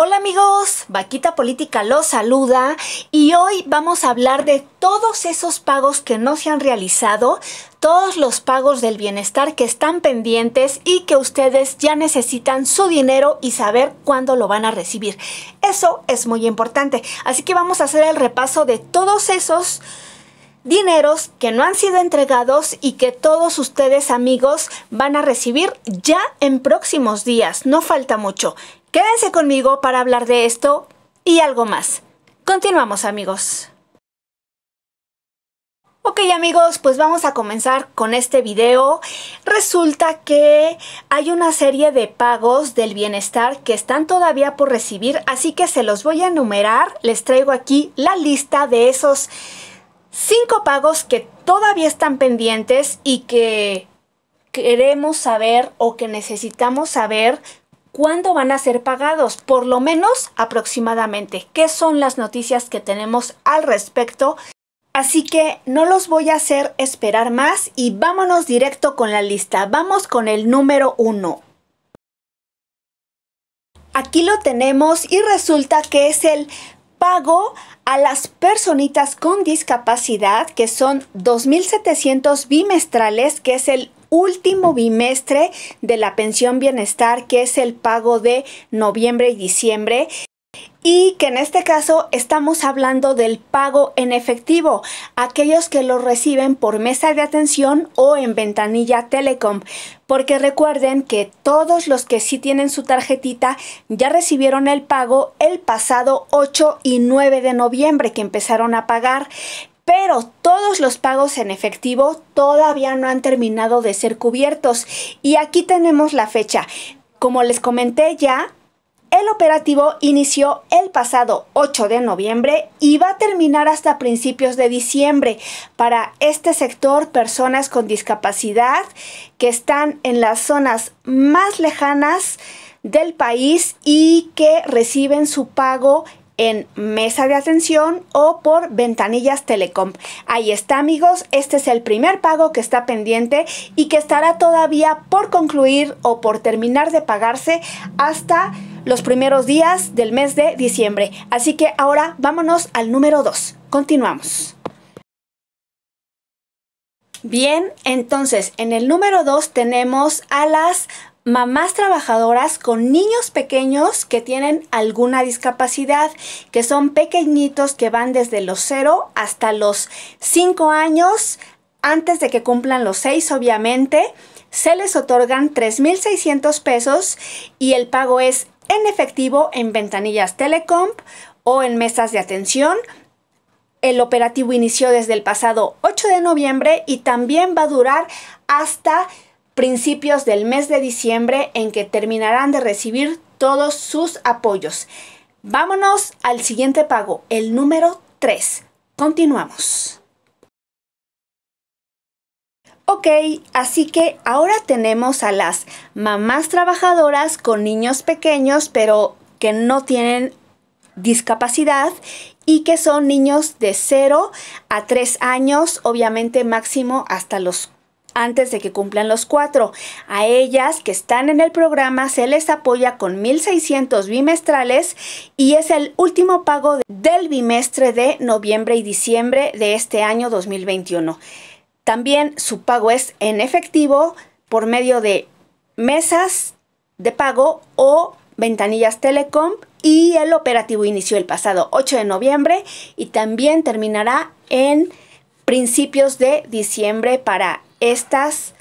Hola amigos, Vaquita Política los saluda y hoy vamos a hablar de todos esos pagos que no se han realizado, todos los pagos del bienestar que están pendientes y que ustedes ya necesitan su dinero y saber cuándo lo van a recibir. Eso es muy importante, así que vamos a hacer el repaso de todos esos dineros que no han sido entregados y que todos ustedes amigos van a recibir ya en próximos días, no falta mucho. Quédense conmigo para hablar de esto y algo más. Continuamos amigos. Ok amigos, pues vamos a comenzar con este video. Resulta que hay una serie de pagos del bienestar que están todavía por recibir, así que se los voy a enumerar. Les traigo aquí la lista de esos cinco pagos que todavía están pendientes y que queremos saber o que necesitamos saber ¿Cuándo van a ser pagados? Por lo menos aproximadamente. ¿Qué son las noticias que tenemos al respecto? Así que no los voy a hacer esperar más y vámonos directo con la lista. Vamos con el número uno. Aquí lo tenemos y resulta que es el pago a las personitas con discapacidad, que son 2.700 bimestrales, que es el último bimestre de la pensión bienestar, que es el pago de noviembre y diciembre. Y que en este caso estamos hablando del pago en efectivo, aquellos que lo reciben por mesa de atención o en ventanilla Telecom, porque recuerden que todos los que sí tienen su tarjetita ya recibieron el pago el pasado 8 y 9 de noviembre que empezaron a pagar, pero todos los pagos en efectivo todavía no han terminado de ser cubiertos. Y aquí tenemos la fecha. Como les comenté ya, el operativo inició el pasado 8 de noviembre y va a terminar hasta principios de diciembre para este sector personas con discapacidad que están en las zonas más lejanas del país y que reciben su pago en mesa de atención o por ventanillas Telecom. Ahí está amigos, este es el primer pago que está pendiente y que estará todavía por concluir o por terminar de pagarse hasta los primeros días del mes de diciembre. Así que ahora vámonos al número 2. Continuamos. Bien, entonces en el número 2 tenemos a las mamás trabajadoras con niños pequeños que tienen alguna discapacidad, que son pequeñitos que van desde los 0 hasta los 5 años, antes de que cumplan los 6 obviamente, se les otorgan 3.600 pesos y el pago es en efectivo en ventanillas telecom o en mesas de atención. El operativo inició desde el pasado 8 de noviembre y también va a durar hasta principios del mes de diciembre en que terminarán de recibir todos sus apoyos. Vámonos al siguiente pago, el número 3. Continuamos. Ok, así que ahora tenemos a las mamás trabajadoras con niños pequeños pero que no tienen discapacidad y que son niños de 0 a 3 años, obviamente máximo hasta los antes de que cumplan los cuatro. A ellas que están en el programa se les apoya con 1.600 bimestrales y es el último pago del bimestre de noviembre y diciembre de este año 2021. También su pago es en efectivo por medio de mesas de pago o ventanillas Telecom y el operativo inició el pasado 8 de noviembre y también terminará en principios de diciembre para estas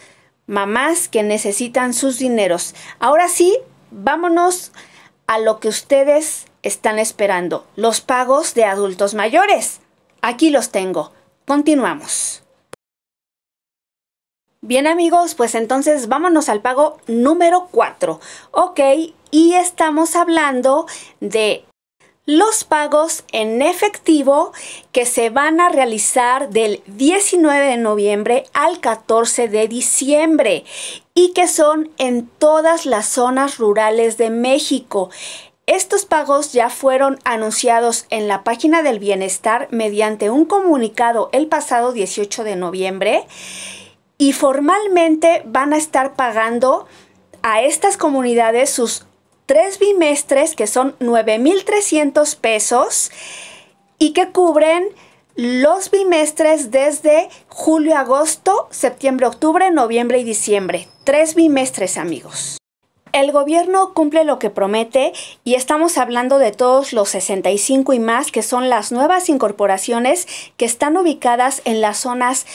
mamás que necesitan sus dineros. Ahora sí, vámonos a lo que ustedes están esperando, los pagos de adultos mayores. Aquí los tengo. Continuamos. Bien amigos, pues entonces vámonos al pago número 4. Ok, y estamos hablando de los pagos en efectivo que se van a realizar del 19 de noviembre al 14 de diciembre y que son en todas las zonas rurales de México. Estos pagos ya fueron anunciados en la página del bienestar mediante un comunicado el pasado 18 de noviembre y formalmente van a estar pagando a estas comunidades sus tres bimestres que son 9,300 pesos y que cubren los bimestres desde julio, agosto, septiembre, octubre, noviembre y diciembre. Tres bimestres, amigos. El gobierno cumple lo que promete y estamos hablando de todos los 65 y más que son las nuevas incorporaciones que están ubicadas en las zonas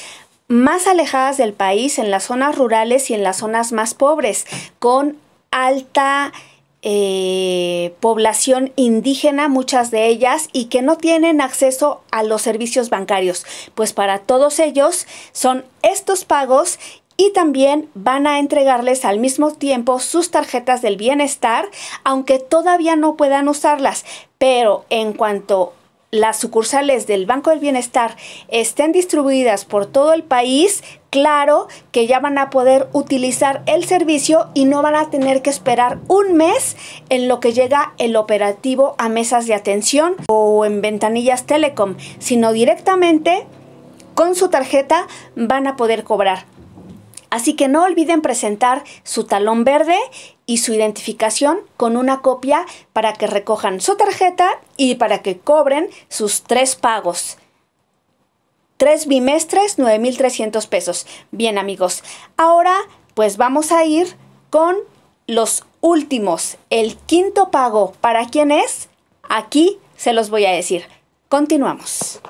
más alejadas del país, en las zonas rurales y en las zonas más pobres, con alta eh, población indígena, muchas de ellas, y que no tienen acceso a los servicios bancarios. Pues para todos ellos son estos pagos y también van a entregarles al mismo tiempo sus tarjetas del bienestar, aunque todavía no puedan usarlas, pero en cuanto las sucursales del Banco del Bienestar estén distribuidas por todo el país, claro que ya van a poder utilizar el servicio y no van a tener que esperar un mes en lo que llega el operativo a mesas de atención o en ventanillas Telecom, sino directamente con su tarjeta van a poder cobrar. Así que no olviden presentar su talón verde y su identificación con una copia para que recojan su tarjeta y para que cobren sus tres pagos. Tres bimestres, 9.300 pesos. Bien amigos, ahora pues vamos a ir con los últimos. El quinto pago, ¿para quién es? Aquí se los voy a decir. Continuamos.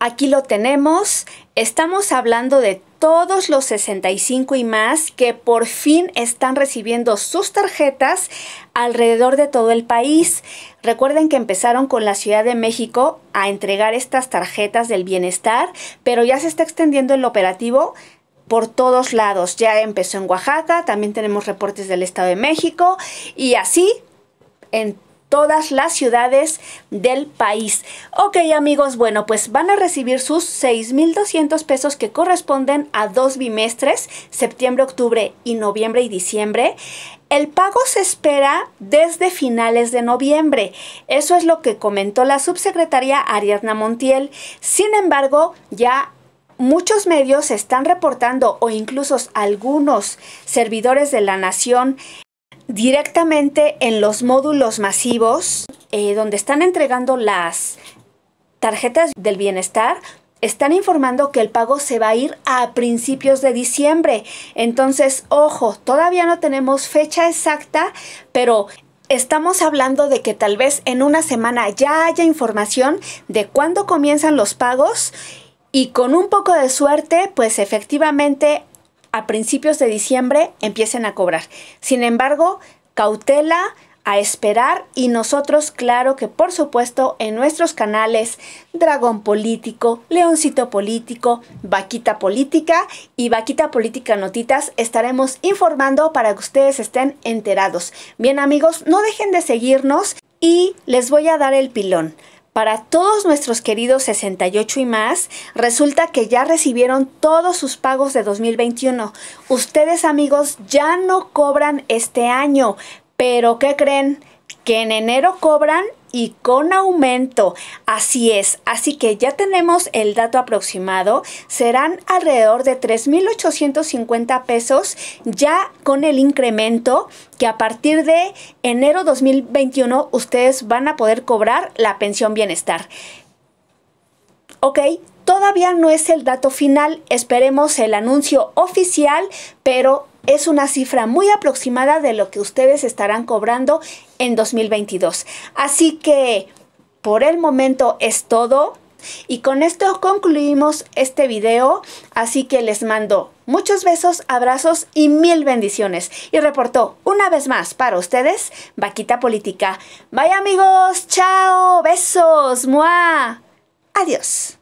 Aquí lo tenemos. Estamos hablando de todos los 65 y más que por fin están recibiendo sus tarjetas alrededor de todo el país. Recuerden que empezaron con la Ciudad de México a entregar estas tarjetas del bienestar, pero ya se está extendiendo el operativo por todos lados. Ya empezó en Oaxaca, también tenemos reportes del Estado de México y así en todas las ciudades del país. Ok amigos, bueno, pues van a recibir sus 6.200 pesos que corresponden a dos bimestres, septiembre, octubre y noviembre y diciembre. El pago se espera desde finales de noviembre. Eso es lo que comentó la subsecretaria Ariadna Montiel. Sin embargo, ya muchos medios están reportando o incluso algunos servidores de la nación directamente en los módulos masivos eh, donde están entregando las tarjetas del bienestar. Están informando que el pago se va a ir a principios de diciembre. Entonces, ojo, todavía no tenemos fecha exacta, pero estamos hablando de que tal vez en una semana ya haya información de cuándo comienzan los pagos y con un poco de suerte, pues efectivamente a principios de diciembre empiecen a cobrar. Sin embargo, cautela a esperar y nosotros claro que por supuesto en nuestros canales Dragón Político, Leoncito Político, Vaquita Política y Vaquita Política Notitas estaremos informando para que ustedes estén enterados. Bien amigos, no dejen de seguirnos y les voy a dar el pilón. Para todos nuestros queridos 68 y más, resulta que ya recibieron todos sus pagos de 2021. Ustedes amigos ya no cobran este año, pero ¿qué creen? que en enero cobran y con aumento. Así es, así que ya tenemos el dato aproximado. Serán alrededor de 3.850 pesos ya con el incremento que a partir de enero 2021 ustedes van a poder cobrar la pensión bienestar. Ok, todavía no es el dato final, esperemos el anuncio oficial, pero es una cifra muy aproximada de lo que ustedes estarán cobrando en 2022. Así que por el momento es todo. Y con esto concluimos este video, así que les mando muchos besos, abrazos y mil bendiciones. Y reportó una vez más para ustedes, Vaquita Política. Bye amigos, chao, besos, muah. Adiós.